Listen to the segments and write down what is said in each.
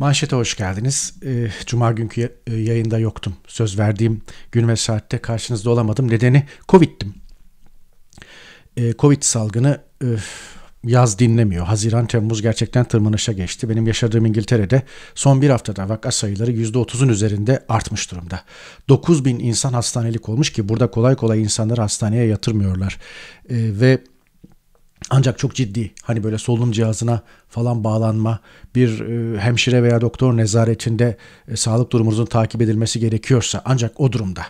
Manşete hoş geldiniz. Ee, cuma günkü e, yayında yoktum. Söz verdiğim gün ve saatte karşınızda olamadım. Nedeni Covid'tim. Ee, Covid salgını yaz dinlemiyor. Haziran, Temmuz gerçekten tırmanışa geçti. Benim yaşadığım İngiltere'de son bir haftada vaka sayıları %30'un üzerinde artmış durumda. 9 bin insan hastanelik olmuş ki burada kolay kolay insanları hastaneye yatırmıyorlar. Ee, ve ancak çok ciddi hani böyle solunum cihazına falan bağlanma, bir e, hemşire veya doktor nezaretinde e, sağlık durumunuzun takip edilmesi gerekiyorsa ancak o durumda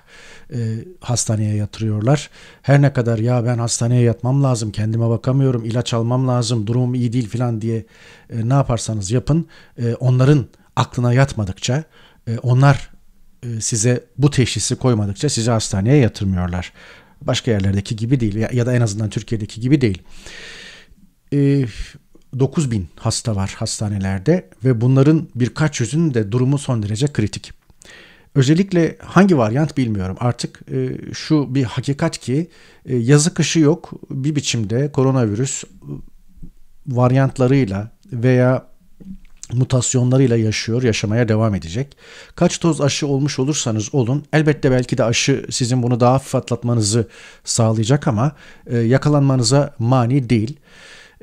e, hastaneye yatırıyorlar. Her ne kadar ya ben hastaneye yatmam lazım, kendime bakamıyorum, ilaç almam lazım, durumum iyi değil falan diye e, ne yaparsanız yapın e, onların aklına yatmadıkça e, onlar e, size bu teşhisi koymadıkça sizi hastaneye yatırmıyorlar başka yerlerdeki gibi değil ya, ya da en azından Türkiye'deki gibi değil. E, ee, 9 bin hasta var hastanelerde ve bunların birkaç yüzünün de durumu son derece kritik. Özellikle hangi varyant bilmiyorum. Artık e, şu bir hakikat ki e, yazı kışı yok bir biçimde koronavirüs e, varyantlarıyla veya mutasyonlarıyla yaşıyor, yaşamaya devam edecek. Kaç toz aşı olmuş olursanız olun, elbette belki de aşı sizin bunu daha hafif atlatmanızı sağlayacak ama e, yakalanmanıza mani değil.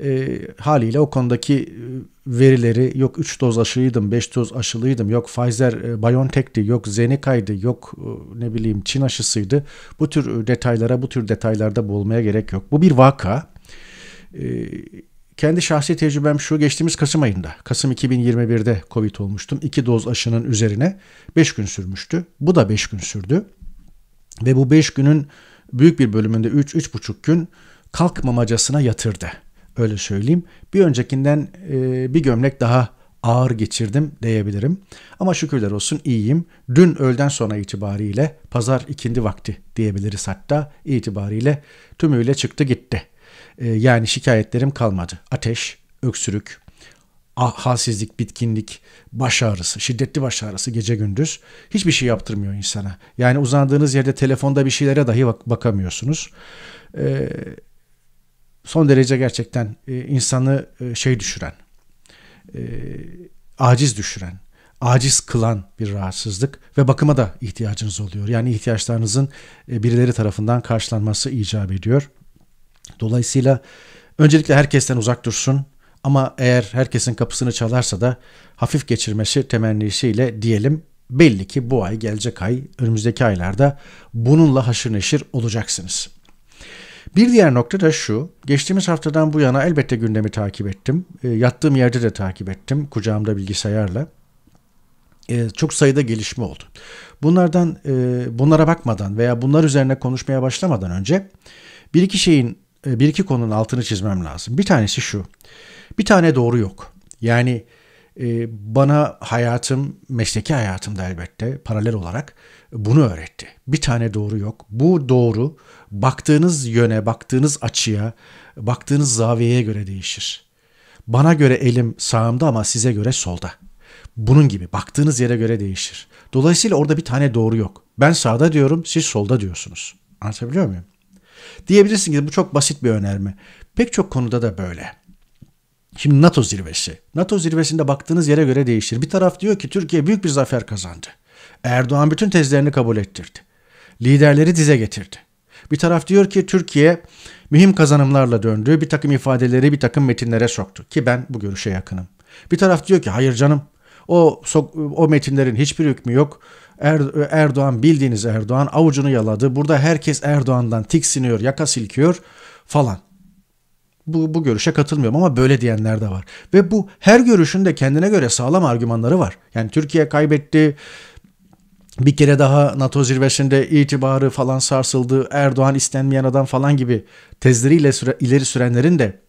E, haliyle o konudaki e, verileri yok 3 doz aşılıydım, 5 doz aşılıydım, yok Pfizer e, BioNTech'ti, yok Zeneca'ydı, yok e, ne bileyim Çin aşısıydı. Bu tür e, detaylara, bu tür detaylarda boğulmaya gerek yok. Bu bir vaka. E, kendi şahsi tecrübem şu geçtiğimiz Kasım ayında. Kasım 2021'de Covid olmuştum. İki doz aşının üzerine 5 gün sürmüştü. Bu da 5 gün sürdü. Ve bu 5 günün büyük bir bölümünde 3-3,5 gün kalkmamacasına yatırdı. Öyle söyleyeyim. Bir öncekinden e, bir gömlek daha ağır geçirdim diyebilirim. Ama şükürler olsun iyiyim. Dün öğleden sonra itibariyle pazar ikindi vakti diyebiliriz hatta itibariyle tümüyle çıktı gitti. E, yani şikayetlerim kalmadı. Ateş, öksürük, ah, halsizlik, bitkinlik, baş ağrısı, şiddetli baş ağrısı gece gündüz hiçbir şey yaptırmıyor insana. Yani uzandığınız yerde telefonda bir şeylere dahi bak- bakamıyorsunuz. E, son derece gerçekten e, insanı e, şey düşüren, e, aciz düşüren, aciz kılan bir rahatsızlık ve bakıma da ihtiyacınız oluyor. Yani ihtiyaçlarınızın e, birileri tarafından karşılanması icap ediyor. Dolayısıyla öncelikle herkesten uzak dursun ama eğer herkesin kapısını çalarsa da hafif geçirmesi temennisiyle diyelim belli ki bu ay gelecek ay önümüzdeki aylarda bununla haşır neşir olacaksınız. Bir diğer nokta da şu. Geçtiğimiz haftadan bu yana elbette gündemi takip ettim. E, yattığım yerde de takip ettim kucağımda bilgisayarla. E, çok sayıda gelişme oldu. Bunlardan e, bunlara bakmadan veya bunlar üzerine konuşmaya başlamadan önce bir iki şeyin e, bir iki konunun altını çizmem lazım. Bir tanesi şu. Bir tane doğru yok. Yani e, bana hayatım, mesleki hayatım da elbette paralel olarak bunu öğretti. Bir tane doğru yok. Bu doğru baktığınız yöne, baktığınız açıya, baktığınız zaviyeye göre değişir. Bana göre elim sağımda ama size göre solda. Bunun gibi baktığınız yere göre değişir. Dolayısıyla orada bir tane doğru yok. Ben sağda diyorum, siz solda diyorsunuz. Anlatabiliyor muyum? Diyebilirsin ki bu çok basit bir önerme. Pek çok konuda da böyle. Şimdi NATO zirvesi. NATO zirvesinde baktığınız yere göre değişir. Bir taraf diyor ki Türkiye büyük bir zafer kazandı. Erdoğan bütün tezlerini kabul ettirdi. Liderleri dize getirdi. Bir taraf diyor ki Türkiye mühim kazanımlarla döndü. Bir takım ifadeleri bir takım metinlere soktu. Ki ben bu görüşe yakınım. Bir taraf diyor ki hayır canım o, o metinlerin hiçbir hükmü yok. Er, Erdoğan bildiğiniz Erdoğan avucunu yaladı. Burada herkes Erdoğan'dan tiksiniyor, yaka silkiyor falan. Bu, bu görüşe katılmıyorum ama böyle diyenler de var. Ve bu her görüşün de kendine göre sağlam argümanları var. Yani Türkiye kaybetti, bir kere daha NATO zirvesinde itibarı falan sarsıldı, Erdoğan istenmeyen adam falan gibi tezleriyle süre, ileri sürenlerin de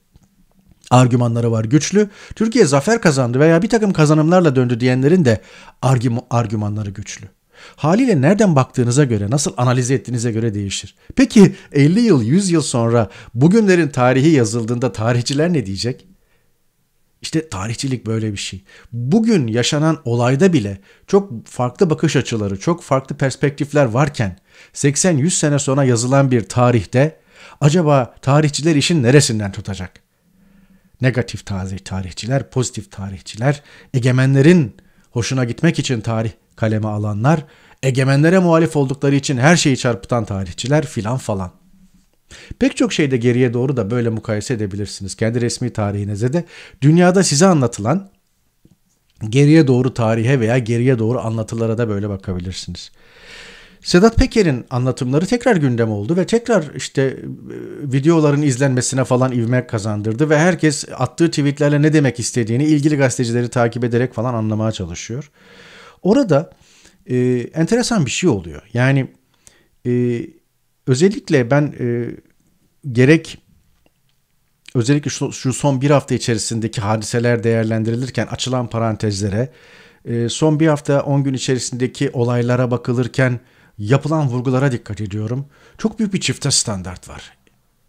argümanları var güçlü. Türkiye zafer kazandı veya bir takım kazanımlarla döndü diyenlerin de argüm, argümanları güçlü. Haliyle nereden baktığınıza göre, nasıl analiz ettiğinize göre değişir. Peki 50 yıl, 100 yıl sonra bugünlerin tarihi yazıldığında tarihçiler ne diyecek? İşte tarihçilik böyle bir şey. Bugün yaşanan olayda bile çok farklı bakış açıları, çok farklı perspektifler varken 80-100 sene sonra yazılan bir tarihte acaba tarihçiler işin neresinden tutacak? Negatif tarih tarihçiler, pozitif tarihçiler, egemenlerin hoşuna gitmek için tarih kaleme alanlar, egemenlere muhalif oldukları için her şeyi çarpıtan tarihçiler filan falan. Pek çok şeyde geriye doğru da böyle mukayese edebilirsiniz. Kendi resmi tarihinize de dünyada size anlatılan geriye doğru tarihe veya geriye doğru anlatılara da böyle bakabilirsiniz. Sedat Peker'in anlatımları tekrar gündem oldu ve tekrar işte e, videoların izlenmesine falan ivme kazandırdı ve herkes attığı tweetlerle ne demek istediğini ilgili gazetecileri takip ederek falan anlamaya çalışıyor. Orada e, enteresan bir şey oluyor. Yani e, özellikle ben e, gerek özellikle şu, şu son bir hafta içerisindeki hadiseler değerlendirilirken açılan parantezlere, e, son bir hafta 10 gün içerisindeki olaylara bakılırken yapılan vurgulara dikkat ediyorum. Çok büyük bir çifte standart var.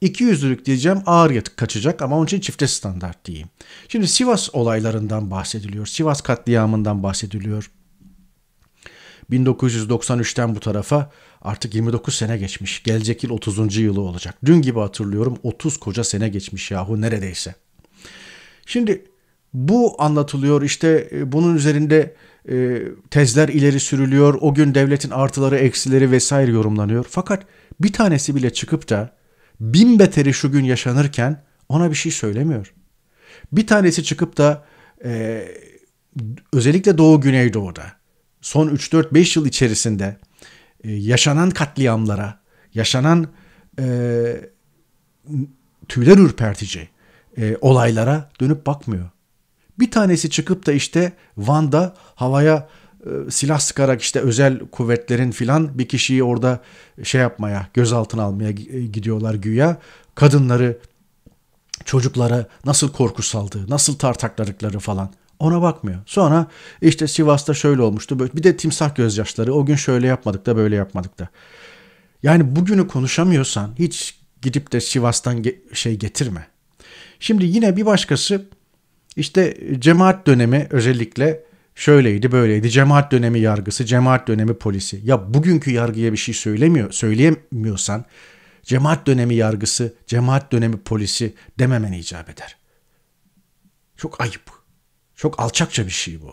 İki yüzlülük diyeceğim ağır kaçacak ama onun için çifte standart diyeyim. Şimdi Sivas olaylarından bahsediliyor. Sivas katliamından bahsediliyor. 1993'ten bu tarafa artık 29 sene geçmiş. Gelecek yıl 30. yılı olacak. Dün gibi hatırlıyorum 30 koca sene geçmiş yahu neredeyse. Şimdi bu anlatılıyor işte e, bunun üzerinde e, tezler ileri sürülüyor. O gün devletin artıları eksileri vesaire yorumlanıyor. Fakat bir tanesi bile çıkıp da bin beteri şu gün yaşanırken ona bir şey söylemiyor. Bir tanesi çıkıp da e, özellikle Doğu Güneydoğu'da son 3-4-5 yıl içerisinde e, yaşanan katliamlara, yaşanan e, tüyler ürpertici e, olaylara dönüp bakmıyor. Bir tanesi çıkıp da işte Van'da havaya e, silah sıkarak işte özel kuvvetlerin filan bir kişiyi orada şey yapmaya, gözaltına almaya e, gidiyorlar güya. Kadınları, çocuklara nasıl korku saldığı, nasıl tartakladıkları falan. Ona bakmıyor. Sonra işte Sivas'ta şöyle olmuştu. Böyle. Bir de timsah gözyaşları. O gün şöyle yapmadık da böyle yapmadık da. Yani bugünü konuşamıyorsan hiç gidip de Sivas'tan ge- şey getirme. Şimdi yine bir başkası işte cemaat dönemi özellikle şöyleydi böyleydi. Cemaat dönemi yargısı, cemaat dönemi polisi. Ya bugünkü yargıya bir şey söylemiyor, söyleyemiyorsan cemaat dönemi yargısı, cemaat dönemi polisi dememen icap eder. Çok ayıp. Çok alçakça bir şey bu.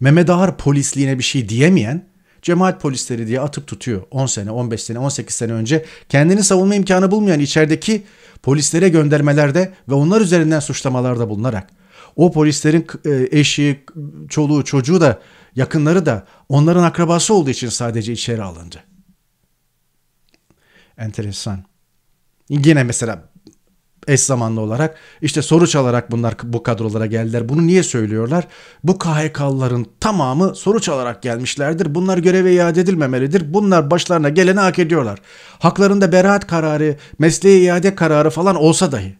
Mehmet Ağar polisliğine bir şey diyemeyen cemaat polisleri diye atıp tutuyor. 10 sene, 15 sene, 18 sene önce kendini savunma imkanı bulmayan içerideki polislere göndermelerde ve onlar üzerinden suçlamalarda bulunarak o polislerin e, eşi, çoluğu, çocuğu da yakınları da onların akrabası olduğu için sadece içeri alındı. Enteresan. Yine mesela eş zamanlı olarak işte soru çalarak bunlar bu kadrolara geldiler. Bunu niye söylüyorlar? Bu KHK'lıların tamamı soru çalarak gelmişlerdir. Bunlar göreve iade edilmemelidir. Bunlar başlarına geleni hak ediyorlar. Haklarında beraat kararı, mesleğe iade kararı falan olsa dahi.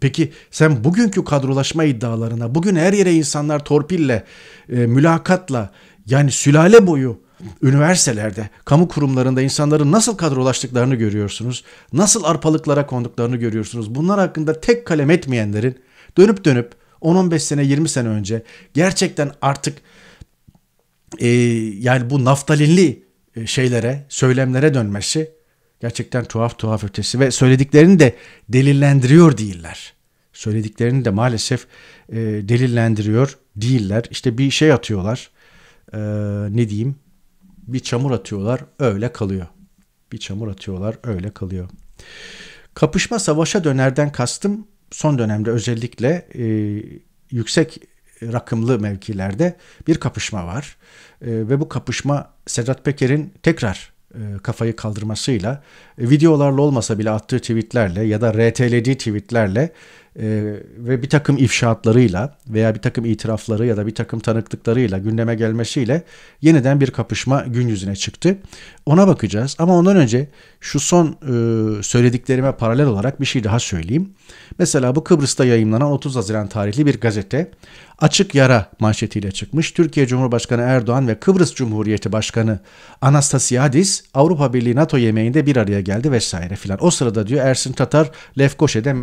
Peki sen bugünkü kadrolaşma iddialarına, bugün her yere insanlar torpille, e, mülakatla yani sülale boyu üniversitelerde, kamu kurumlarında insanların nasıl kadrolaştıklarını görüyorsunuz. Nasıl arpalıklara konduklarını görüyorsunuz. Bunlar hakkında tek kalem etmeyenlerin dönüp dönüp 10-15 sene 20 sene önce gerçekten artık e, yani bu naftalinli e, şeylere, söylemlere dönmesi gerçekten tuhaf tuhaf ötesi ve söylediklerini de delillendiriyor değiller. Söylediklerini de maalesef e, delillendiriyor değiller. İşte bir şey atıyorlar. E, ne diyeyim? Bir çamur atıyorlar öyle kalıyor. Bir çamur atıyorlar öyle kalıyor. Kapışma savaşa dönerden kastım son dönemde özellikle e, yüksek rakımlı mevkilerde bir kapışma var. E, ve bu kapışma Sedat Peker'in tekrar e, kafayı kaldırmasıyla, e, videolarla olmasa bile attığı tweetlerle ya da RT'lediği tweetlerle e, ve bir takım ifşaatlarıyla veya bir takım itirafları ya da bir takım tanıklıklarıyla gündeme gelmesiyle yeniden bir kapışma gün yüzüne çıktı. Ona bakacağız ama ondan önce şu son e, söylediklerime paralel olarak bir şey daha söyleyeyim. Mesela bu Kıbrıs'ta yayınlanan 30 Haziran tarihli bir gazete açık yara manşetiyle çıkmış. Türkiye Cumhurbaşkanı Erdoğan ve Kıbrıs Cumhuriyeti Başkanı Anastasiadis Avrupa Birliği NATO yemeğinde bir araya geldi vesaire filan. O sırada diyor Ersin Tatar Lefkoşe'de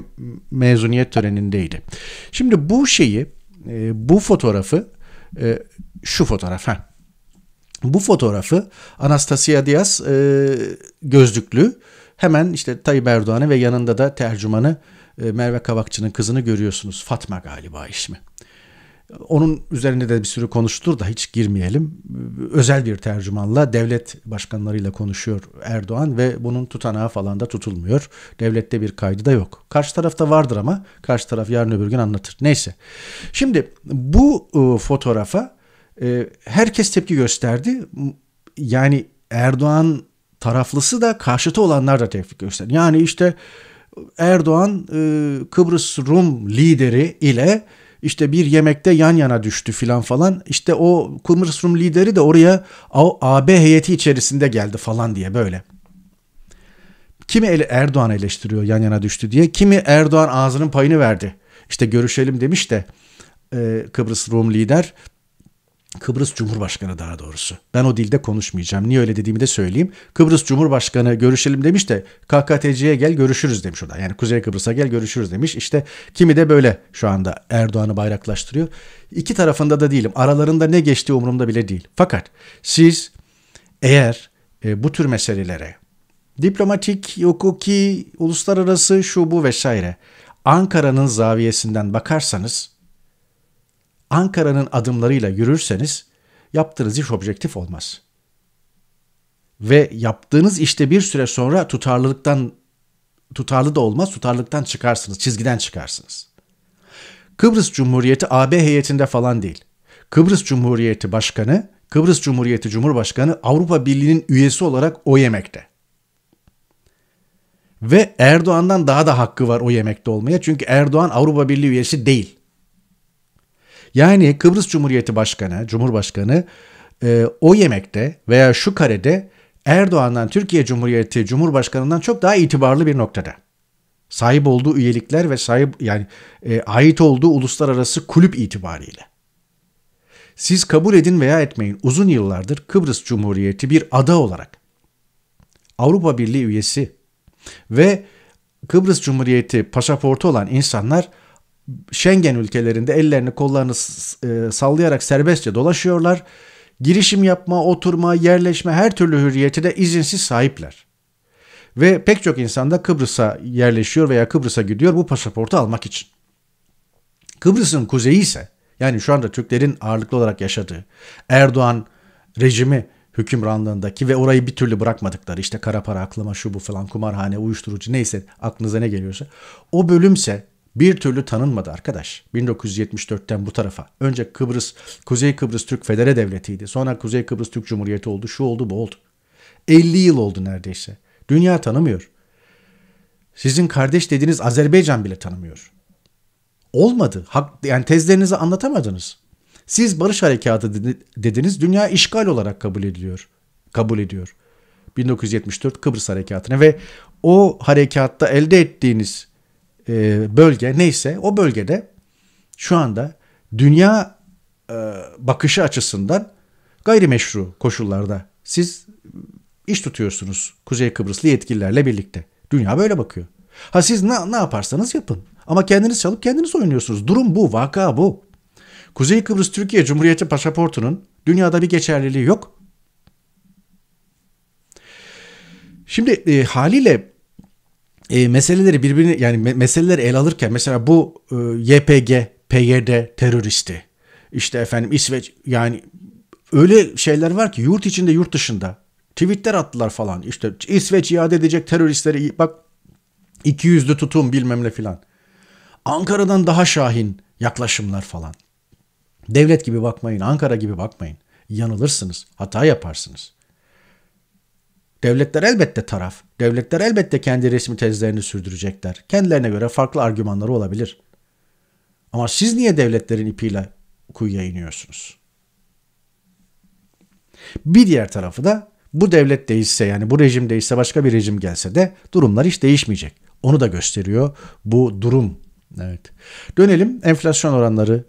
mezuniyet törenindeydi. Şimdi bu şeyi e, bu fotoğrafı e, şu fotoğraf ha. Bu fotoğrafı Anastasia Diaz e, gözlüklü hemen işte Tayyip Erdoğan'ı ve yanında da tercümanı e, Merve Kavakçı'nın kızını görüyorsunuz. Fatma galiba ismi. Onun üzerinde de bir sürü konuştur da hiç girmeyelim. Özel bir tercümanla devlet başkanlarıyla konuşuyor Erdoğan ve bunun tutanağı falan da tutulmuyor. Devlette bir kaydı da yok. Karşı tarafta vardır ama karşı taraf yarın öbür gün anlatır. Neyse. Şimdi bu e, fotoğrafa e, herkes tepki gösterdi. Yani Erdoğan taraflısı da karşıtı olanlar da tepki gösterdi. Yani işte Erdoğan e, Kıbrıs Rum lideri ile işte bir yemekte yan yana düştü filan falan. İşte o Kıbrıs Rum lideri de oraya AB heyeti içerisinde geldi falan diye böyle. Kimi Erdoğan eleştiriyor yan yana düştü diye. Kimi Erdoğan ağzının payını verdi. İşte görüşelim demiş de e, Kıbrıs Rum lider Kıbrıs Cumhurbaşkanı daha doğrusu. Ben o dilde konuşmayacağım. Niye öyle dediğimi de söyleyeyim. Kıbrıs Cumhurbaşkanı görüşelim demiş de KKTC'ye gel görüşürüz demiş orada. Yani Kuzey Kıbrıs'a gel görüşürüz demiş. İşte kimi de böyle şu anda Erdoğan'ı bayraklaştırıyor. İki tarafında da değilim. Aralarında ne geçtiği umurumda bile değil. Fakat siz eğer e, bu tür meselelere diplomatik, hukuki, uluslararası şu bu vesaire Ankara'nın zaviyesinden bakarsanız Ankara'nın adımlarıyla yürürseniz yaptığınız iş objektif olmaz. Ve yaptığınız işte bir süre sonra tutarlılıktan tutarlı da olmaz, tutarlıktan çıkarsınız, çizgiden çıkarsınız. Kıbrıs Cumhuriyeti AB heyetinde falan değil. Kıbrıs Cumhuriyeti Başkanı, Kıbrıs Cumhuriyeti Cumhurbaşkanı Avrupa Birliği'nin üyesi olarak o yemekte. Ve Erdoğan'dan daha da hakkı var o yemekte olmaya. Çünkü Erdoğan Avrupa Birliği üyesi değil. Yani Kıbrıs Cumhuriyeti Başkanı, Cumhurbaşkanı e, o yemekte veya şu karede Erdoğan'dan Türkiye Cumhuriyeti Cumhurbaşkanı'ndan çok daha itibarlı bir noktada. Sahip olduğu üyelikler ve sahip yani e, ait olduğu uluslararası kulüp itibariyle. Siz kabul edin veya etmeyin uzun yıllardır Kıbrıs Cumhuriyeti bir ada olarak Avrupa Birliği üyesi ve Kıbrıs Cumhuriyeti pasaportu olan insanlar Schengen ülkelerinde ellerini kollarını e, sallayarak serbestçe dolaşıyorlar. Girişim yapma, oturma, yerleşme her türlü hürriyeti de izinsiz sahipler. Ve pek çok insan da Kıbrıs'a yerleşiyor veya Kıbrıs'a gidiyor bu pasaportu almak için. Kıbrıs'ın kuzeyi ise yani şu anda Türklerin ağırlıklı olarak yaşadığı Erdoğan rejimi hükümranlığındaki ve orayı bir türlü bırakmadıkları işte kara para aklama şu bu falan kumarhane uyuşturucu neyse aklınıza ne geliyorsa o bölümse bir türlü tanınmadı arkadaş. 1974'ten bu tarafa. Önce Kıbrıs, Kuzey Kıbrıs Türk Federe Devleti'ydi. Sonra Kuzey Kıbrıs Türk Cumhuriyeti oldu. Şu oldu bu oldu. 50 yıl oldu neredeyse. Dünya tanımıyor. Sizin kardeş dediğiniz Azerbaycan bile tanımıyor. Olmadı. Hak, yani tezlerinizi anlatamadınız. Siz barış harekatı dediniz. Dünya işgal olarak kabul ediliyor. Kabul ediyor. 1974 Kıbrıs harekatına ve o harekatta elde ettiğiniz e, bölge neyse o bölgede şu anda dünya e, bakışı açısından gayrimeşru koşullarda siz iş tutuyorsunuz Kuzey Kıbrıslı yetkililerle birlikte. Dünya böyle bakıyor. Ha siz ne, ne yaparsanız yapın. Ama kendiniz çalıp kendiniz oynuyorsunuz. Durum bu, vaka bu. Kuzey Kıbrıs Türkiye Cumhuriyeti pasaportunun dünyada bir geçerliliği yok. Şimdi e, haliyle e, meseleleri birbirini yani me- meseleleri ele alırken mesela bu e, YPG, PYD teröristi işte efendim İsveç yani öyle şeyler var ki yurt içinde yurt dışında tweetler attılar falan işte İsveç iade edecek teröristleri bak 200'lü tutum bilmem ne filan. Ankara'dan daha şahin yaklaşımlar falan. Devlet gibi bakmayın, Ankara gibi bakmayın. Yanılırsınız, hata yaparsınız. Devletler elbette taraf. Devletler elbette kendi resmi tezlerini sürdürecekler. Kendilerine göre farklı argümanları olabilir. Ama siz niye devletlerin ipiyle kuyuya iniyorsunuz? Bir diğer tarafı da bu devlet değişse yani bu rejim değişse başka bir rejim gelse de durumlar hiç değişmeyecek. Onu da gösteriyor bu durum. Evet. Dönelim enflasyon oranları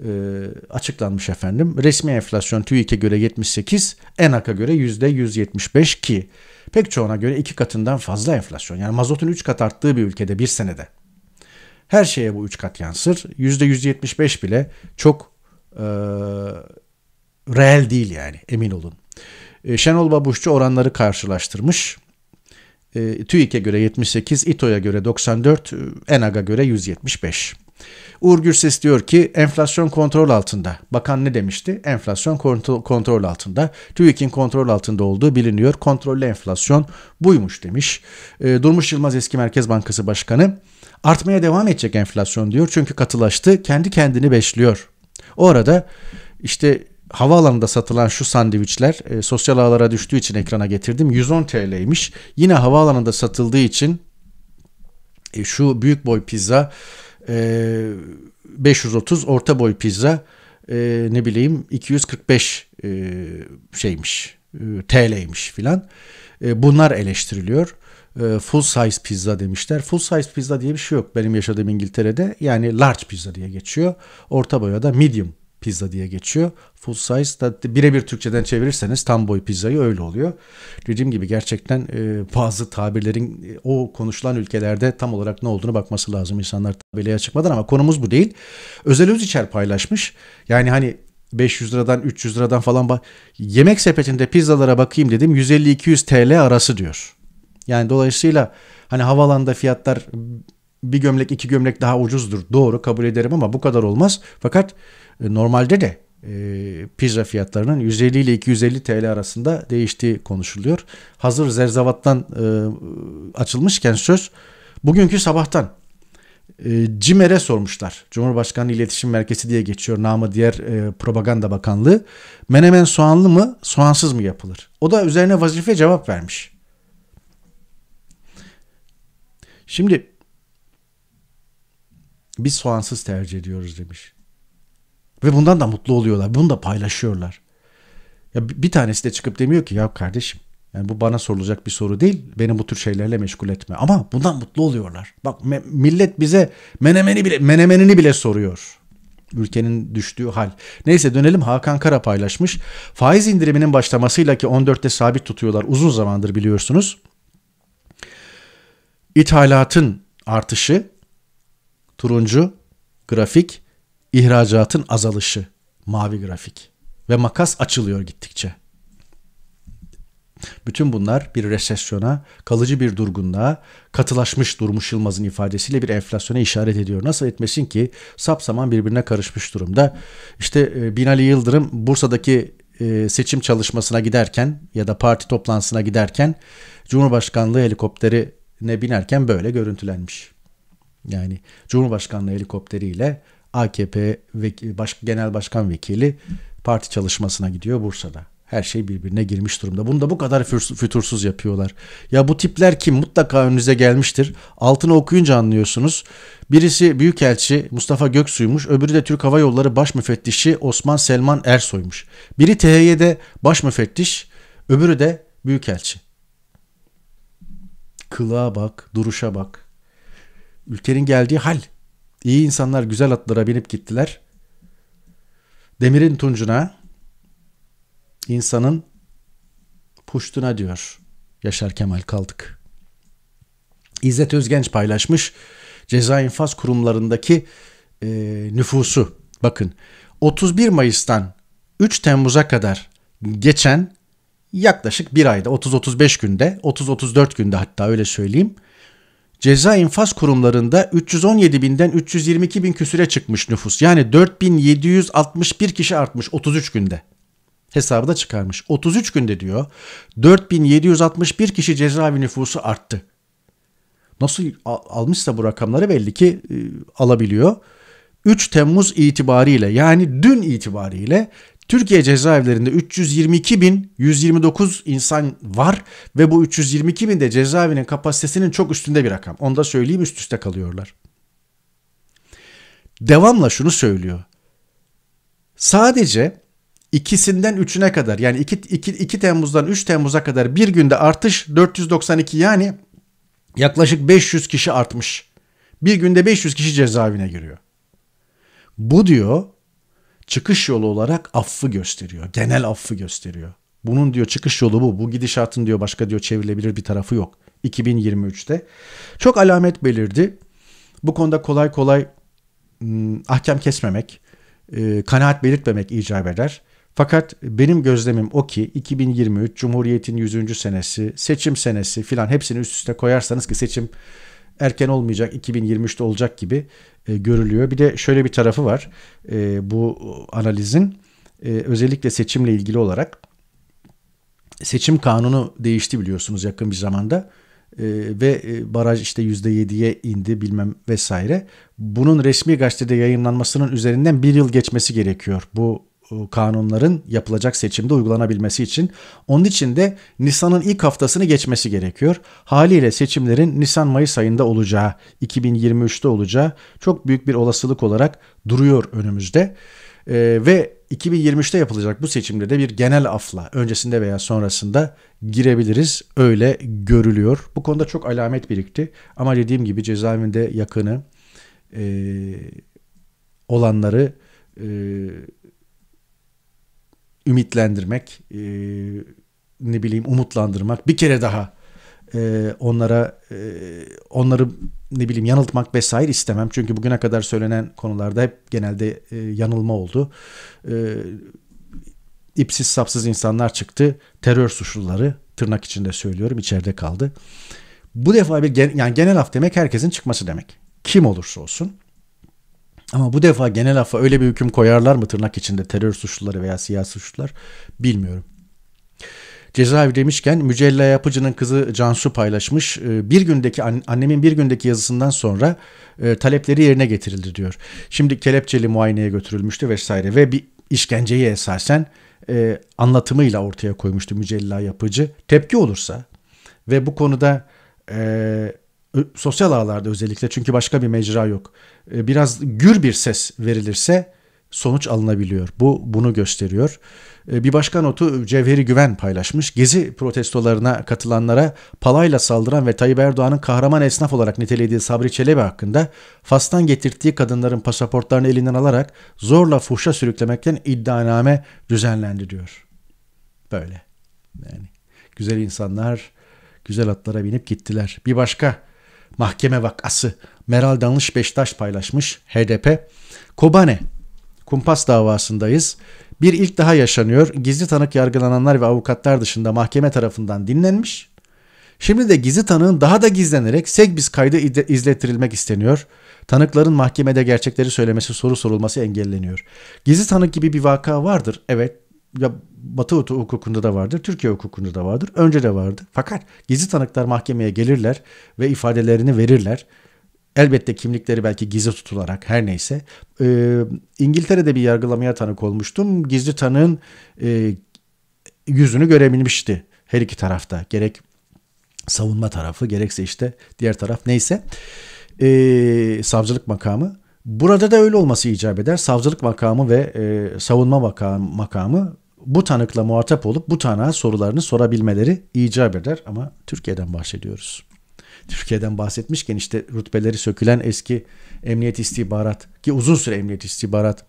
e, açıklanmış efendim. Resmi enflasyon TÜİK'e göre 78, ENAK'a göre %175 ki pek çoğuna göre iki katından fazla enflasyon. Yani mazotun 3 kat arttığı bir ülkede bir senede. Her şeye bu 3 kat yansır. %175 bile çok e, reel değil yani emin olun. E, Şenol Babuşçu oranları karşılaştırmış. E, TÜİK'e göre 78, İTO'ya göre 94, e, ENAG'a göre 175. Uğur Gürses diyor ki enflasyon kontrol altında. Bakan ne demişti? Enflasyon kontrol, altında. TÜİK'in kontrol altında olduğu biliniyor. Kontrollü enflasyon buymuş demiş. Ee, Durmuş Yılmaz eski Merkez Bankası Başkanı artmaya devam edecek enflasyon diyor. Çünkü katılaştı. Kendi kendini besliyor. O arada işte havaalanında satılan şu sandviçler e, sosyal ağlara düştüğü için ekrana getirdim. 110 TL'ymiş. Yine havaalanında satıldığı için e, şu büyük boy pizza e, ee, 530 orta boy pizza e, ne bileyim 245 e, şeymiş e, TL'ymiş filan. E, bunlar eleştiriliyor. E, full size pizza demişler. Full size pizza diye bir şey yok benim yaşadığım İngiltere'de. Yani large pizza diye geçiyor. Orta boya da medium pizza diye geçiyor. Full size da birebir Türkçeden çevirirseniz tam boy pizzayı öyle oluyor. Dediğim gibi gerçekten e, bazı tabirlerin e, o konuşulan ülkelerde tam olarak ne olduğunu bakması lazım insanlar tabelaya çıkmadan ama konumuz bu değil. Özel Öziçer paylaşmış. Yani hani 500 liradan 300 liradan falan bak yemek sepetinde pizzalara bakayım dedim 150-200 TL arası diyor. Yani dolayısıyla hani havalanda fiyatlar bir gömlek iki gömlek daha ucuzdur. Doğru kabul ederim ama bu kadar olmaz. Fakat e, normalde de e, pizza fiyatlarının 150 ile 250 TL arasında değiştiği konuşuluyor. Hazır zerzavattan e, açılmışken söz bugünkü sabahtan e, CİMER'e sormuşlar. Cumhurbaşkanı İletişim Merkezi diye geçiyor namı diğer e, Propaganda Bakanlığı. Menemen soğanlı mı soğansız mı yapılır? O da üzerine vazife cevap vermiş. Şimdi biz soğansız tercih ediyoruz demiş. Ve bundan da mutlu oluyorlar. Bunu da paylaşıyorlar. Ya bir tanesi de çıkıp demiyor ki ya kardeşim yani bu bana sorulacak bir soru değil. Beni bu tür şeylerle meşgul etme. Ama bundan mutlu oluyorlar. Bak millet bize menemeni bile menemenini bile soruyor. Ülkenin düştüğü hal. Neyse dönelim Hakan Kara paylaşmış. Faiz indiriminin başlamasıyla ki 14'te sabit tutuyorlar uzun zamandır biliyorsunuz. İthalatın artışı turuncu grafik ihracatın azalışı, mavi grafik ve makas açılıyor gittikçe. Bütün bunlar bir resesyona, kalıcı bir durgunluğa, katılaşmış Durmuş Yılmaz'ın ifadesiyle bir enflasyona işaret ediyor. Nasıl etmesin ki sapsaman birbirine karışmış durumda. İşte e, Binali Yıldırım Bursa'daki e, seçim çalışmasına giderken ya da parti toplantısına giderken Cumhurbaşkanlığı helikopterine binerken böyle görüntülenmiş. Yani Cumhurbaşkanlığı helikopteriyle AKP vek, Genel Başkan Vekili parti çalışmasına gidiyor Bursa'da. Her şey birbirine girmiş durumda. Bunu da bu kadar fütursuz yapıyorlar. Ya bu tipler kim? Mutlaka önünüze gelmiştir. Altını okuyunca anlıyorsunuz. Birisi Büyükelçi Mustafa Göksu'ymuş. Öbürü de Türk Hava Yolları Baş Müfettişi Osman Selman Ersoy'muş. Biri THY'de Baş Müfettiş, öbürü de Büyükelçi. Kılığa bak, duruşa bak. Ülkenin geldiği hal. İyi insanlar güzel atlara binip gittiler. Demirin tuncuna, insanın puştuna diyor Yaşar Kemal Kaldık. İzzet Özgenç paylaşmış ceza infaz kurumlarındaki e, nüfusu. Bakın 31 Mayıs'tan 3 Temmuz'a kadar geçen yaklaşık bir ayda 30-35 günde 30-34 günde hatta öyle söyleyeyim ceza infaz kurumlarında 317 binden 322 bin küsüre çıkmış nüfus. Yani 4761 kişi artmış 33 günde. Hesabı da çıkarmış. 33 günde diyor 4761 kişi cezaevi nüfusu arttı. Nasıl almışsa bu rakamları belli ki e, alabiliyor. 3 Temmuz itibariyle yani dün itibariyle Türkiye cezaevlerinde 322.129 insan var ve bu 322 bin de cezaevinin kapasitesinin çok üstünde bir rakam. Onu da söyleyeyim üst üste kalıyorlar. Devamla şunu söylüyor. Sadece ikisinden üçüne kadar yani 2, 2, 2 Temmuz'dan 3 Temmuz'a kadar bir günde artış 492 yani yaklaşık 500 kişi artmış. Bir günde 500 kişi cezaevine giriyor. Bu diyor çıkış yolu olarak affı gösteriyor. Genel affı gösteriyor. Bunun diyor çıkış yolu bu. Bu gidişatın diyor başka diyor çevrilebilir bir tarafı yok. 2023'te. Çok alamet belirdi. Bu konuda kolay kolay ım, ıı, ahkam kesmemek, ıı, kanaat belirtmemek icap eder. Fakat benim gözlemim o ki 2023 Cumhuriyet'in 100. senesi, seçim senesi filan hepsini üst üste koyarsanız ki seçim erken olmayacak 2023'te olacak gibi e, görülüyor. Bir de şöyle bir tarafı var e, bu analizin e, özellikle seçimle ilgili olarak seçim kanunu değişti biliyorsunuz yakın bir zamanda e, ve e, baraj işte %7'ye indi bilmem vesaire. Bunun resmi gazetede yayınlanmasının üzerinden bir yıl geçmesi gerekiyor bu e, kanunların yapılacak seçimde uygulanabilmesi için. Onun için de Nisan'ın ilk haftasını geçmesi gerekiyor. Haliyle seçimlerin Nisan-Mayıs ayında olacağı, 2023'te olacağı çok büyük bir olasılık olarak duruyor önümüzde. E, ve 2023'te yapılacak bu seçimde de bir genel afla öncesinde veya sonrasında girebiliriz. Öyle görülüyor. Bu konuda çok alamet birikti. Ama dediğim gibi cezaevinde yakını e, olanları e, ümitlendirmek, e, ne bileyim umutlandırmak, bir kere daha e, onlara e, onları ne bileyim yanıltmak vesaire istemem. Çünkü bugüne kadar söylenen konularda hep genelde e, yanılma oldu. E, ipsiz sapsız insanlar çıktı. Terör suçluları tırnak içinde söylüyorum içeride kaldı. Bu defa bir gen, yani genel af demek herkesin çıkması demek. Kim olursa olsun. Ama bu defa genel affa öyle bir hüküm koyarlar mı tırnak içinde terör suçluları veya siyasi suçlular bilmiyorum. Cezaevi demişken Mücella Yapıcı'nın kızı Cansu paylaşmış. Ee, bir gündeki annemin bir gündeki yazısından sonra e, talepleri yerine getirildi diyor. Şimdi kelepçeli muayeneye götürülmüştü vesaire ve bir işkenceyi esasen e, anlatımıyla ortaya koymuştu Mücella Yapıcı. Tepki olursa ve bu konuda e, sosyal ağlarda özellikle çünkü başka bir mecra yok. Ee, biraz gür bir ses verilirse sonuç alınabiliyor. Bu bunu gösteriyor. Ee, bir başka notu Cevheri Güven paylaşmış. Gezi protestolarına katılanlara palayla saldıran ve Tayyip Erdoğan'ın kahraman esnaf olarak nitelediği Sabri Çelebi hakkında Fas'tan getirttiği kadınların pasaportlarını elinden alarak zorla fuhşa sürüklemekten iddianame düzenlendi diyor. Böyle. Yani güzel insanlar güzel atlara binip gittiler. Bir başka mahkeme vakası Meral Danış Beştaş paylaşmış HDP. Kobane kumpas davasındayız. Bir ilk daha yaşanıyor. Gizli tanık yargılananlar ve avukatlar dışında mahkeme tarafından dinlenmiş. Şimdi de gizli tanığın daha da gizlenerek Segbis kaydı izlettirilmek isteniyor. Tanıkların mahkemede gerçekleri söylemesi, soru sorulması engelleniyor. Gizli tanık gibi bir vaka vardır. Evet, ya Batı hukukunda da vardır, Türkiye hukukunda da vardır, önce de vardı. Fakat gizli tanıklar mahkemeye gelirler ve ifadelerini verirler. Elbette kimlikleri belki gizli tutularak her neyse. E, İngiltere'de bir yargılamaya tanık olmuştum. Gizli tanığın e, yüzünü görebilmişti her iki tarafta. Gerek savunma tarafı gerekse işte diğer taraf neyse. E, savcılık makamı. Burada da öyle olması icap eder. Savcılık makamı ve e, savunma makam, makamı bu tanıkla muhatap olup bu tanığa sorularını sorabilmeleri icap eder ama Türkiye'den bahsediyoruz. Türkiye'den bahsetmişken işte rütbeleri sökülen eski Emniyet İstihbarat ki uzun süre Emniyet İstihbarat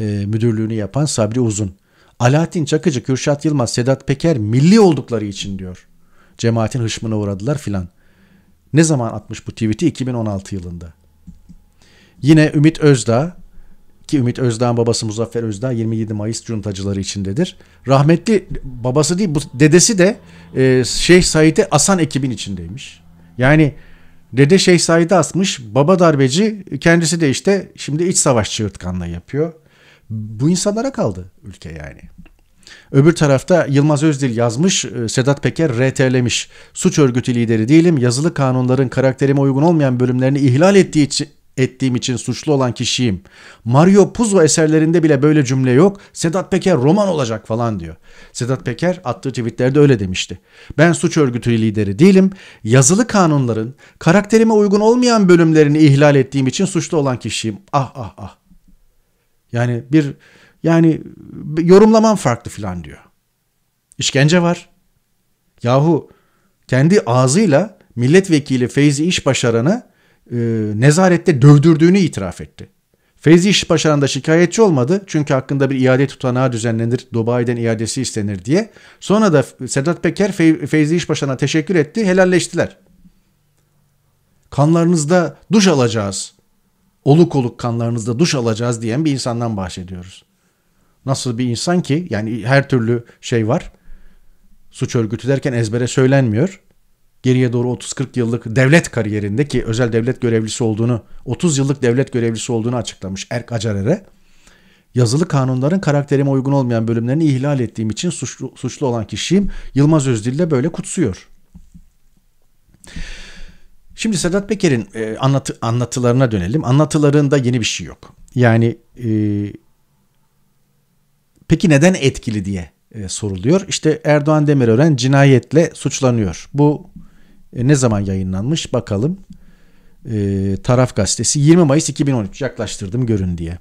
e, müdürlüğünü yapan Sabri Uzun. Alaaddin Çakıcı, Kürşat Yılmaz, Sedat Peker milli oldukları için diyor. Cemaatin hışmına uğradılar filan. Ne zaman atmış bu tweet'i? 2016 yılında. Yine Ümit Özdağ ki Ümit Özdağ'ın babası Muzaffer Özdağ 27 Mayıs cuntacıları içindedir. Rahmetli babası değil bu dedesi de e, Şeyh Said'e asan ekibin içindeymiş. Yani dede Şeyh Said'e asmış baba darbeci kendisi de işte şimdi iç savaş çığırtkanlığı yapıyor. Bu insanlara kaldı ülke yani. Öbür tarafta Yılmaz Özdil yazmış, e, Sedat Peker RT'lemiş. Suç örgütü lideri değilim, yazılı kanunların karakterime uygun olmayan bölümlerini ihlal ettiği için ettiğim için suçlu olan kişiyim. Mario Puzo eserlerinde bile böyle cümle yok. Sedat Peker roman olacak falan diyor. Sedat Peker attığı tweetlerde öyle demişti. Ben suç örgütü lideri değilim. Yazılı kanunların karakterime uygun olmayan bölümlerini ihlal ettiğim için suçlu olan kişiyim. Ah ah ah. Yani bir yani yorumlaman farklı filan diyor. İşkence var. Yahu kendi ağzıyla milletvekili Feyzi İşbaşaran'ı e, nezarette dövdürdüğünü itiraf etti. Fevzi İş Paşa'nın da şikayetçi olmadı çünkü hakkında bir iade tutanağı düzenlenir, Dubai'den iadesi istenir diye. Sonra da Sedat Peker Fe Fevzi İş Paşa'na teşekkür etti, helalleştiler. Kanlarınızda duş alacağız, oluk oluk kanlarınızda duş alacağız diyen bir insandan bahsediyoruz. Nasıl bir insan ki yani her türlü şey var. Suç örgütü derken ezbere söylenmiyor geriye doğru 30-40 yıllık devlet kariyerinde ki özel devlet görevlisi olduğunu 30 yıllık devlet görevlisi olduğunu açıklamış Erk Acarer'e yazılı kanunların karakterime uygun olmayan bölümlerini ihlal ettiğim için suçlu, suçlu olan kişiyim. Yılmaz Özdil de böyle kutsuyor. Şimdi Sedat Peker'in e, anlatı, anlatılarına dönelim. Anlatılarında yeni bir şey yok. Yani e, peki neden etkili diye e, soruluyor. İşte Erdoğan Demirören cinayetle suçlanıyor. Bu e, ne zaman yayınlanmış bakalım. E, Taraf Gazetesi 20 Mayıs 2013 yaklaştırdım görün diye.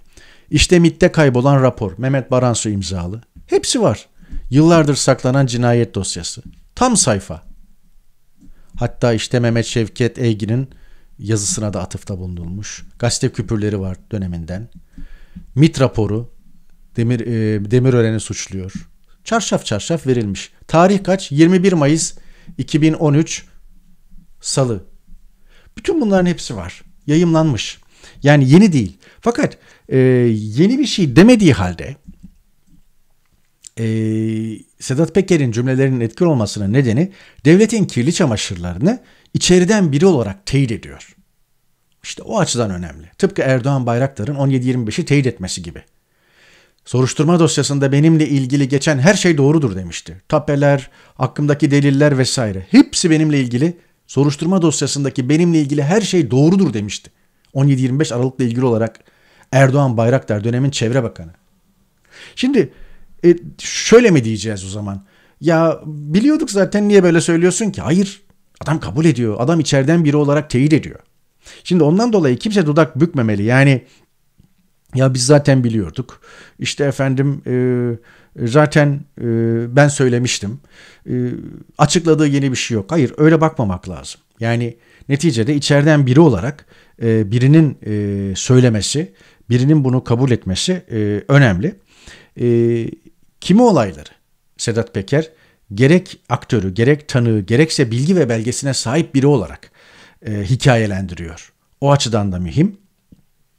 İşte MIT'te kaybolan rapor Mehmet Baransu imzalı. Hepsi var. Yıllardır saklanan cinayet dosyası. Tam sayfa. Hatta işte Mehmet Şevket Eygin'in yazısına da atıfta bulunulmuş. Gazete küpürleri var döneminden. MIT raporu Demir e, Demirören'i suçluyor. Çarşaf çarşaf verilmiş. Tarih kaç? 21 Mayıs 2013 Salı. Bütün bunların hepsi var. Yayımlanmış. Yani yeni değil. Fakat e, yeni bir şey demediği halde e, Sedat Peker'in cümlelerinin etkili olmasının nedeni devletin kirli çamaşırlarını içeriden biri olarak teyit ediyor. İşte o açıdan önemli. Tıpkı Erdoğan Bayraktar'ın 17-25'i teyit etmesi gibi. Soruşturma dosyasında benimle ilgili geçen her şey doğrudur demişti. Tapeler, hakkımdaki deliller vesaire. Hepsi benimle ilgili soruşturma dosyasındaki benimle ilgili her şey doğrudur demişti. 17-25 Aralık'la ilgili olarak Erdoğan Bayraktar dönemin çevre bakanı. Şimdi e, şöyle mi diyeceğiz o zaman? Ya biliyorduk zaten niye böyle söylüyorsun ki? Hayır. Adam kabul ediyor. Adam içeriden biri olarak teyit ediyor. Şimdi ondan dolayı kimse dudak bükmemeli. Yani ya biz zaten biliyorduk. İşte efendim e, Zaten e, ben söylemiştim. E, açıkladığı yeni bir şey yok. Hayır öyle bakmamak lazım. Yani neticede içeriden biri olarak e, birinin söylemesi, birinin bunu kabul etmesi önemli. kimi olayları Sedat Peker gerek aktörü, gerek tanığı, gerekse bilgi ve belgesine sahip biri olarak hikayelendiriyor. O açıdan da mühim.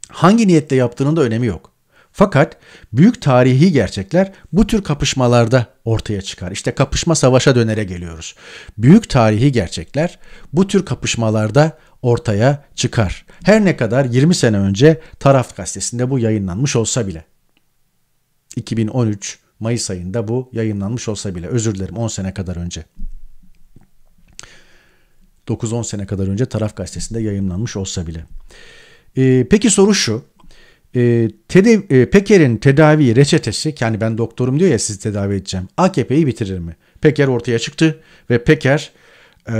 Hangi niyetle yaptığının da önemi yok. Fakat büyük tarihi gerçekler bu tür kapışmalarda ortaya çıkar. İşte kapışma savaşa dönere geliyoruz. Büyük tarihi gerçekler bu tür kapışmalarda ortaya çıkar. Her ne kadar 20 sene önce Taraf gazetesinde bu yayınlanmış olsa bile. 2013 Mayıs ayında bu yayınlanmış olsa bile özür dilerim 10 sene kadar önce. 9-10 sene kadar önce Taraf gazetesinde yayınlanmış olsa bile. Ee, peki soru şu e, ee, tedav e, Peker'in tedavi reçetesi yani ben doktorum diyor ya sizi tedavi edeceğim. AKP'yi bitirir mi? Peker ortaya çıktı ve Peker e,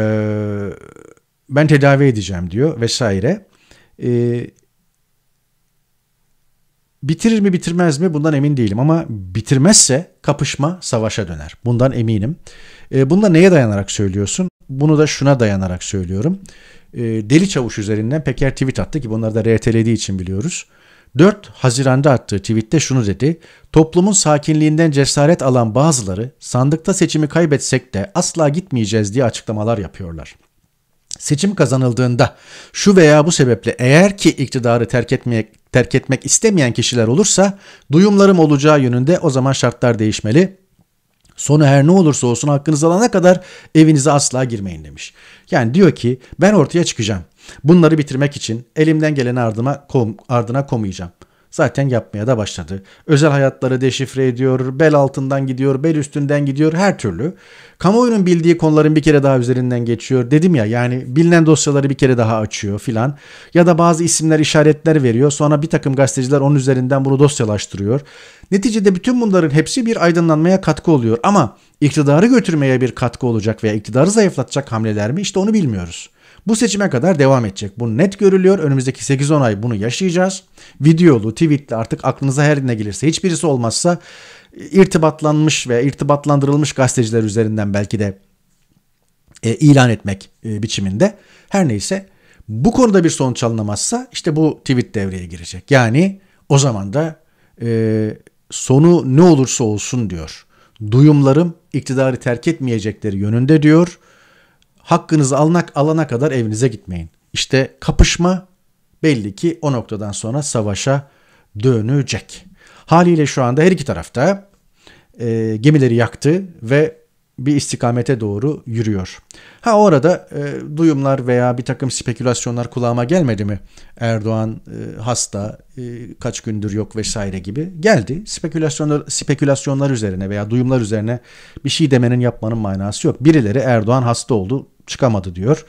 ben tedavi edeceğim diyor vesaire. E, bitirir mi bitirmez mi bundan emin değilim ama bitirmezse kapışma savaşa döner. Bundan eminim. E, ee, bunda neye dayanarak söylüyorsun? Bunu da şuna dayanarak söylüyorum. E, Deli Çavuş üzerinden Peker tweet attı ki bunları da RT'lediği için biliyoruz. 4 Haziran'da attığı tweette şunu dedi. Toplumun sakinliğinden cesaret alan bazıları sandıkta seçimi kaybetsek de asla gitmeyeceğiz diye açıklamalar yapıyorlar. Seçim kazanıldığında şu veya bu sebeple eğer ki iktidarı terk etmeye terk etmek istemeyen kişiler olursa duyumlarım olacağı yönünde o zaman şartlar değişmeli. Sonu her ne olursa olsun hakkınız alana kadar evinize asla girmeyin demiş. Yani diyor ki ben ortaya çıkacağım. Bunları bitirmek için elimden gelen ardıma kom, ardına komayacağım. Zaten yapmaya da başladı. Özel hayatları deşifre ediyor, bel altından gidiyor, bel üstünden gidiyor, her türlü. Kamuoyunun bildiği konuların bir kere daha üzerinden geçiyor. Dedim ya yani bilinen dosyaları bir kere daha açıyor filan. Ya da bazı isimler işaretler veriyor. Sonra bir takım gazeteciler onun üzerinden bunu dosyalaştırıyor. Neticede bütün bunların hepsi bir aydınlanmaya katkı oluyor. Ama iktidarı götürmeye bir katkı olacak veya iktidarı zayıflatacak hamleler mi? İşte onu bilmiyoruz. Bu seçime kadar devam edecek. Bu net görülüyor. Önümüzdeki 8-10 ay bunu yaşayacağız. Videolu, tweetli artık aklınıza her ne gelirse hiçbirisi olmazsa e, irtibatlanmış ve irtibatlandırılmış gazeteciler üzerinden belki de e, ilan etmek e, biçiminde. Her neyse bu konuda bir sonuç alınamazsa işte bu tweet devreye girecek. Yani o zaman da e, sonu ne olursa olsun diyor. Duyumlarım iktidarı terk etmeyecekleri yönünde diyor hakkınızı alınak alana kadar evinize gitmeyin. İşte kapışma belli ki o noktadan sonra savaşa dönecek. Haliyle şu anda her iki tarafta e, gemileri yaktı ve bir istikamete doğru yürüyor. Ha orada e, duyumlar veya bir takım spekülasyonlar kulağıma gelmedi mi? Erdoğan e, hasta, e, kaç gündür yok vesaire gibi geldi. Spekülasyonlar, spekülasyonlar üzerine veya duyumlar üzerine bir şey demenin yapmanın manası yok. Birileri Erdoğan hasta oldu, çıkamadı diyor.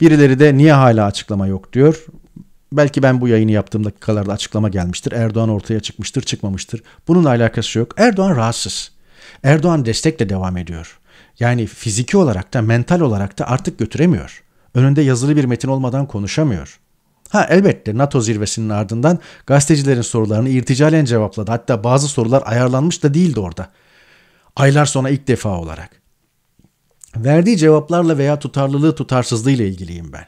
Birileri de niye hala açıklama yok diyor. Belki ben bu yayını yaptığım dakikalarda açıklama gelmiştir. Erdoğan ortaya çıkmıştır, çıkmamıştır. Bunun alakası yok. Erdoğan rahatsız. Erdoğan destekle devam ediyor. Yani fiziki olarak da mental olarak da artık götüremiyor. Önünde yazılı bir metin olmadan konuşamıyor. Ha elbette NATO zirvesinin ardından gazetecilerin sorularını irticalen cevapladı. Hatta bazı sorular ayarlanmış da değildi orada. Aylar sonra ilk defa olarak. Verdiği cevaplarla veya tutarlılığı tutarsızlığı ile ilgiliyim ben.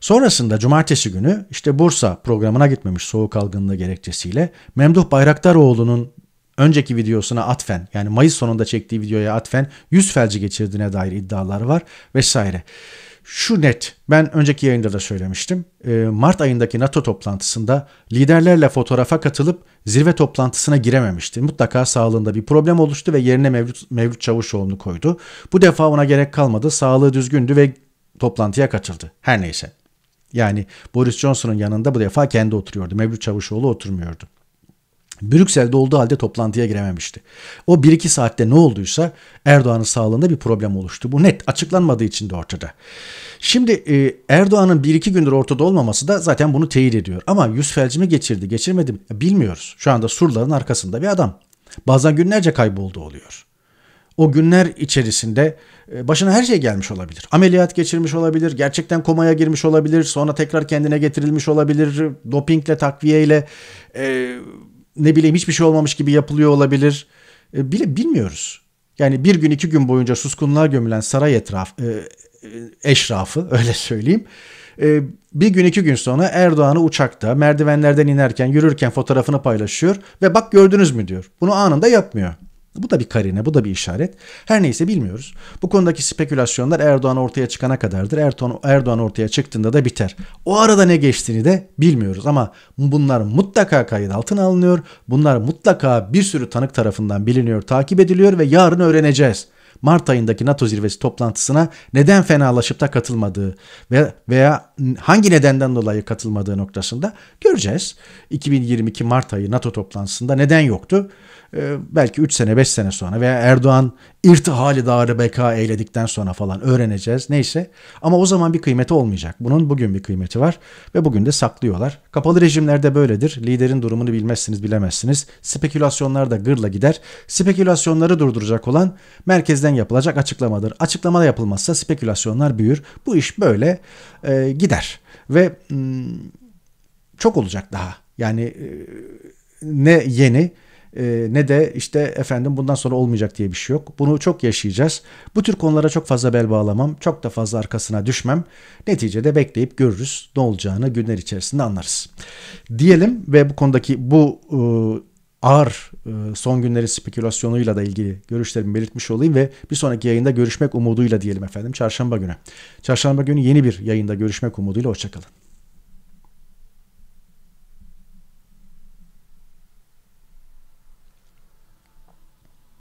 Sonrasında cumartesi günü işte Bursa programına gitmemiş soğuk algınlığı gerekçesiyle Memduh Bayraktaroğlu'nun önceki videosuna atfen yani Mayıs sonunda çektiği videoya atfen yüz felci geçirdiğine dair iddialar var vesaire. Şu net ben önceki yayında da söylemiştim ee, Mart ayındaki NATO toplantısında liderlerle fotoğrafa katılıp zirve toplantısına girememişti. Mutlaka sağlığında bir problem oluştu ve yerine Mevlüt, Mevlüt Çavuşoğlu'nu koydu. Bu defa ona gerek kalmadı sağlığı düzgündü ve toplantıya katıldı her neyse. Yani Boris Johnson'un yanında bu defa kendi oturuyordu. Mevlüt Çavuşoğlu oturmuyordu. Brüksel'de olduğu halde toplantıya girememişti. O 1-2 saatte ne olduysa Erdoğan'ın sağlığında bir problem oluştu. Bu net açıklanmadığı için de ortada. Şimdi e, Erdoğan'ın 1-2 gündür ortada olmaması da zaten bunu teyit ediyor. Ama yüz felci mi geçirdi geçirmedi mi bilmiyoruz. Şu anda surların arkasında bir adam. Bazen günlerce kayboldu oluyor. O günler içerisinde e, başına her şey gelmiş olabilir. Ameliyat geçirmiş olabilir, gerçekten komaya girmiş olabilir, sonra tekrar kendine getirilmiş olabilir, dopingle, takviyeyle... E, ne bileyim hiçbir şey olmamış gibi yapılıyor olabilir. E, bile bilmiyoruz. Yani bir gün iki gün boyunca suskunluğa gömülen saray etraf, e, e eşrafı öyle söyleyeyim. E, bir gün iki gün sonra Erdoğan'ı uçakta merdivenlerden inerken yürürken fotoğrafını paylaşıyor ve bak gördünüz mü diyor. Bunu anında yapmıyor. Bu da bir karine, bu da bir işaret. Her neyse bilmiyoruz. Bu konudaki spekülasyonlar Erdoğan ortaya çıkana kadardır. Erdoğan, Erdoğan ortaya çıktığında da biter. O arada ne geçtiğini de bilmiyoruz ama bunlar mutlaka kayıt altına alınıyor. Bunlar mutlaka bir sürü tanık tarafından biliniyor, takip ediliyor ve yarın öğreneceğiz. Mart ayındaki NATO zirvesi toplantısına neden fenalaşıp da katılmadığı ve veya hangi nedenden dolayı katılmadığı noktasında göreceğiz. 2022 Mart ayı NATO toplantısında neden yoktu? Ee, belki 3 sene 5 sene sonra veya Erdoğan irtihali darı beka eyledikten sonra falan öğreneceğiz. Neyse ama o zaman bir kıymeti olmayacak. Bunun bugün bir kıymeti var ve bugün de saklıyorlar. Kapalı rejimlerde böyledir. Liderin durumunu bilmezsiniz bilemezsiniz. Spekülasyonlar da gırla gider. Spekülasyonları durduracak olan merkezden yapılacak açıklamadır. Açıklama da yapılmazsa spekülasyonlar büyür. Bu iş böyle e, gider ve çok olacak daha. Yani e, ne yeni e, ne de işte efendim bundan sonra olmayacak diye bir şey yok. Bunu çok yaşayacağız. Bu tür konulara çok fazla bel bağlamam. Çok da fazla arkasına düşmem. Neticede bekleyip görürüz ne olacağını günler içerisinde anlarız. Diyelim ve bu konudaki bu e, ağır e, son günlerin spekülasyonuyla da ilgili görüşlerimi belirtmiş olayım ve bir sonraki yayında görüşmek umuduyla diyelim efendim çarşamba günü. Çarşamba günü yeni bir yayında görüşmek umuduyla hoşçakalın.